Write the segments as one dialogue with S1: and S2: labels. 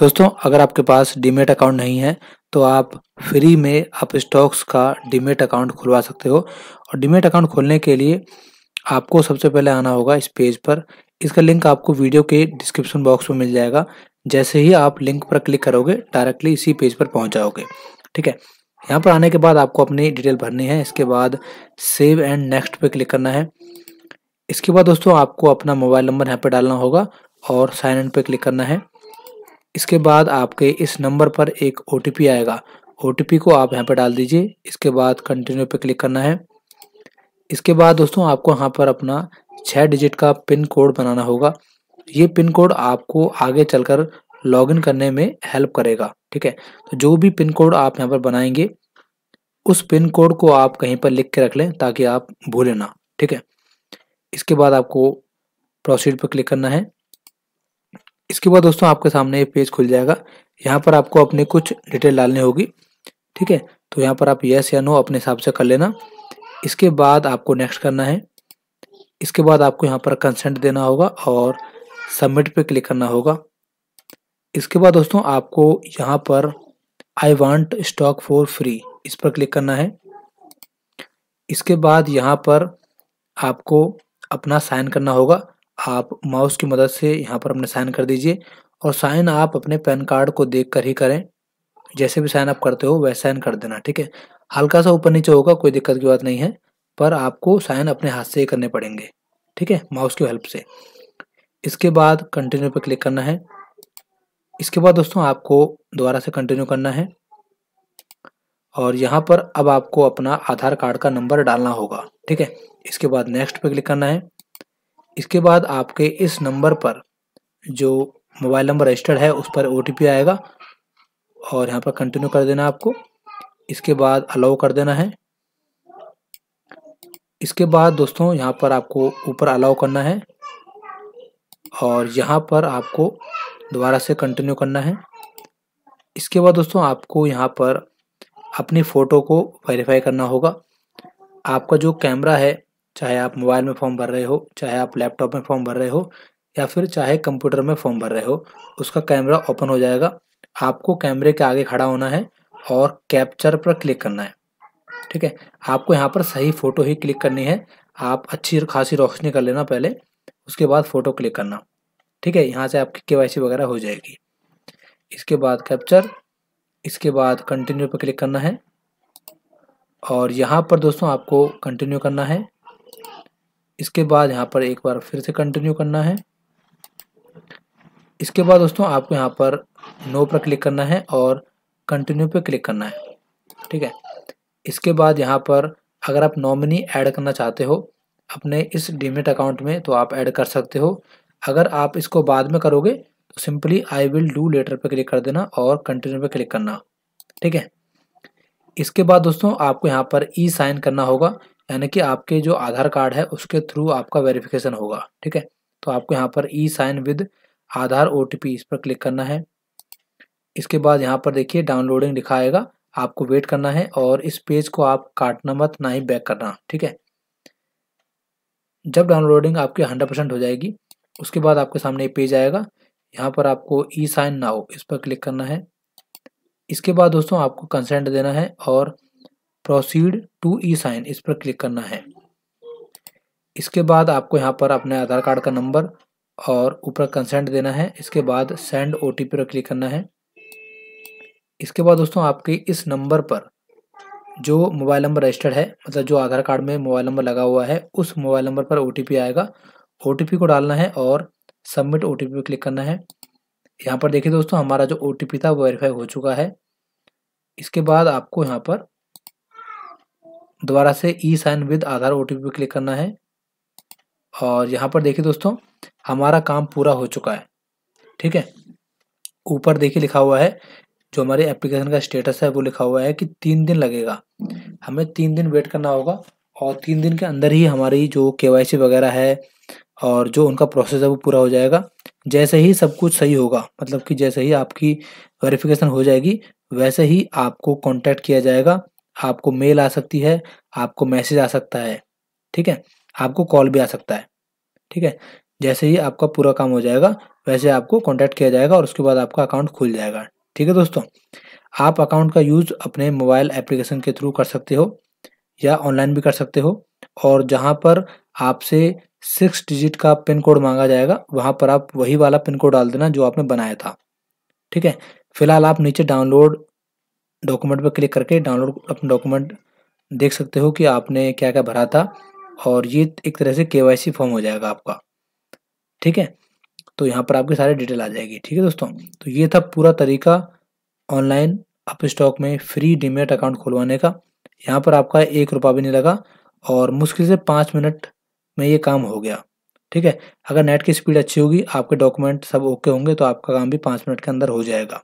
S1: दोस्तों अगर आपके पास डीमेट अकाउंट नहीं है तो आप फ्री में आप स्टॉक्स का डीमेट अकाउंट खुलवा सकते हो और डीमेट अकाउंट खोलने के लिए आपको सबसे पहले आना होगा इस पेज पर इसका लिंक आपको वीडियो के डिस्क्रिप्शन बॉक्स में मिल जाएगा जैसे ही आप लिंक पर क्लिक करोगे डायरेक्टली इसी पेज पर पहुंच जाओगे ठीक है यहाँ पर आने के बाद आपको अपनी डिटेल भरनी है इसके बाद सेव एंड नेक्स्ट पर क्लिक करना है इसके बाद दोस्तों आपको अपना मोबाइल नंबर यहाँ पर डालना होगा और साइन इन पे क्लिक करना है इसके बाद आपके इस नंबर पर एक ओ आएगा ओ को आप यहाँ पर डाल दीजिए इसके बाद कंटिन्यू पे क्लिक करना है इसके बाद दोस्तों आपको यहाँ पर अपना छः डिजिट का पिन कोड बनाना होगा ये पिन कोड आपको आगे चलकर लॉगिन करने में हेल्प करेगा ठीक है तो जो भी पिन कोड आप यहाँ पर बनाएंगे उस पिन कोड को आप कहीं पर लिख के रख लें ताकि आप भूलें ना ठीक है इसके बाद आपको प्रोसीड पर क्लिक करना है इसके बाद दोस्तों आपके सामने ये पेज खुल जाएगा यहाँ पर आपको अपने कुछ डिटेल डालनी होगी ठीक है तो यहाँ पर आप यस या नो अपने हिसाब से कर लेना इसके बाद आपको नेक्स्ट करना है इसके बाद आपको यहाँ पर कंसेंट देना होगा और सबमिट पे क्लिक करना होगा इसके बाद दोस्तों आपको यहाँ पर I want stock for free इस पर क्लिक करना है इसके बाद यहाँ पर आपको अपना साइन करना होगा आप माउस की मदद से यहाँ पर अपने साइन कर दीजिए और साइन आप अपने पैन कार्ड को देख कर ही करें जैसे भी साइन आप करते हो वैसे साइन कर देना ठीक है हल्का सा ऊपर नीचे होगा कोई दिक्कत की बात नहीं है पर आपको साइन अपने हाथ से ही करने पड़ेंगे ठीक है माउस की हेल्प से इसके बाद कंटिन्यू पर क्लिक करना है इसके बाद दोस्तों आपको दोबारा से कंटिन्यू करना है और यहाँ पर अब आपको अपना आधार कार्ड का नंबर डालना होगा ठीक है इसके बाद नेक्स्ट पे क्लिक करना है इसके बाद आपके इस नंबर पर जो मोबाइल नंबर रजिस्टर्ड है उस पर ओ आएगा और यहाँ पर कंटिन्यू कर देना आपको इसके बाद अलाउ कर देना है इसके बाद दोस्तों यहाँ पर आपको ऊपर अलाउ करना है और यहाँ पर आपको दोबारा से कंटिन्यू करना है इसके बाद दोस्तों आपको यहाँ पर अपनी फ़ोटो को वेरीफाई करना होगा आपका जो कैमरा है चाहे आप मोबाइल में फॉर्म भर रहे हो चाहे आप लैपटॉप में फॉर्म भर रहे हो या फिर चाहे कंप्यूटर में फॉर्म भर रहे हो उसका कैमरा ओपन हो जाएगा आपको कैमरे के आगे खड़ा होना है और कैप्चर पर क्लिक करना है ठीक है आपको यहाँ पर सही फ़ोटो ही क्लिक करनी है आप अच्छी खासी रोशनी कर लेना पहले उसके बाद फ़ोटो क्लिक करना ठीक है यहाँ से आपकी के वगैरह हो जाएगी इसके बाद कैप्चर इसके बाद कंटिन्यू पर क्लिक करना है और यहाँ पर दोस्तों आपको कंटिन्यू करना है इसके बाद यहाँ पर एक बार फिर से कंटिन्यू करना है इसके बाद दोस्तों आपको यहाँ पर नो पर क्लिक करना है और कंटिन्यू पर क्लिक करना है ठीक है इसके बाद यहाँ पर अगर आप नॉमिनी ऐड करना चाहते हो अपने इस डीमेट अकाउंट में तो आप ऐड कर सकते हो अगर आप इसको बाद में करोगे तो simply I will do later पर क्लिक कर देना और कंटिन्यू पे क्लिक करना ठीक है इसके बाद दोस्तों आपको यहाँ पर ई साइन करना होगा यानी कि आपके जो आधार कार्ड है उसके थ्रू आपका वेरिफिकेशन होगा ठीक है तो आपको यहाँ पर ई साइन विद आधार ओ इस पर क्लिक करना है इसके बाद यहाँ पर देखिए डाउनलोडिंग लिखा आएगा आपको वेट करना है और इस पेज को आप काटना मत ना ही बैक करना ठीक है जब डाउनलोडिंग आपकी हंड्रेड परसेंट हो जाएगी उसके बाद आपके सामने ये पेज आएगा यहाँ पर आपको ई साइन नाउ इस पर क्लिक करना है इसके बाद दोस्तों आपको कंसेंट देना है और प्रोसीड टू ई साइन इस पर क्लिक करना है इसके बाद आपको यहाँ पर अपने आधार कार्ड का नंबर और ऊपर कंसेंट देना है इसके बाद सेंड ओ टी पर क्लिक करना है इसके बाद दोस्तों आपके इस नंबर पर जो मोबाइल नंबर रजिस्टर्ड है मतलब जो आधार कार्ड में मोबाइल नंबर लगा हुआ है उस मोबाइल नंबर पर ओ आएगा ओ को डालना है और सबमिट ओ पर क्लिक करना है यहाँ पर देखिए दोस्तों हमारा जो ओ था वो वेरीफाई हो चुका है इसके बाद आपको यहाँ पर दोबारा से e sign with Aadhaar O P click करना है और यहाँ पर देखिए दोस्तों हमारा काम पूरा हो चुका है ठीक है ऊपर देखिए लिखा हुआ है जो हमारे एप्लीकेशन का स्टेटस है वो लिखा हुआ है कि तीन दिन लगेगा हमें तीन दिन वेट करना होगा और तीन दिन के अंदर ही हमारी जो के वगैरह है और जो उनका प्रोसेस है वो पूरा हो जाएगा जैसे ही सब कुछ सही होगा मतलब कि जैसे ही आपकी वेरिफिकेशन हो जाएगी वैसे ही आपको कॉन्टैक्ट किया जाएगा आपको मेल आ सकती है आपको मैसेज आ सकता है ठीक है आपको कॉल भी आ सकता है ठीक है जैसे ही आपका पूरा काम हो जाएगा वैसे आपको कॉन्टैक्ट किया जाएगा और उसके बाद आपका अकाउंट खुल जाएगा ठीक है दोस्तों आप अकाउंट का यूज़ अपने मोबाइल एप्लीकेशन के थ्रू कर सकते हो या ऑनलाइन भी कर सकते हो और जहाँ पर आपसे सिक्स डिजिट का पिन कोड मांगा जाएगा वहाँ पर आप वही वाला पिन कोड डाल देना जो आपने बनाया था ठीक है फिलहाल आप नीचे डाउनलोड डॉक्यूमेंट पर क्लिक करके डाउनलोड अपना डॉक्यूमेंट देख सकते हो कि आपने क्या क्या भरा था और ये एक तरह से के फॉर्म हो जाएगा आपका ठीक है तो यहाँ पर आपकी सारी डिटेल आ जाएगी ठीक है दोस्तों तो ये था पूरा तरीका ऑनलाइन अप स्टॉक में फ्री डीमेट अकाउंट खुलवाने का यहाँ पर आपका एक रुपया भी नहीं लगा और मुश्किल से पाँच मिनट में ये काम हो गया ठीक है अगर नेट की स्पीड अच्छी होगी आपके डॉक्यूमेंट सब ओके होंगे तो आपका काम भी पाँच मिनट के अंदर हो जाएगा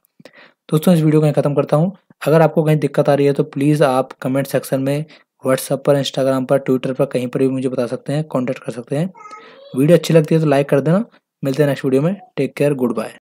S1: दोस्तों इस वीडियो को खत्म करता हूँ अगर आपको कहीं दिक्कत आ रही है तो प्लीज़ आप कमेंट सेक्शन में व्हाट्सअप पर इंस्टाग्राम पर ट्विटर पर कहीं पर भी मुझे बता सकते हैं कॉन्टैक्ट कर सकते हैं वीडियो अच्छी लगती है तो लाइक कर देना मिलते हैं नेक्स्ट वीडियो में टेक केयर गुड बाय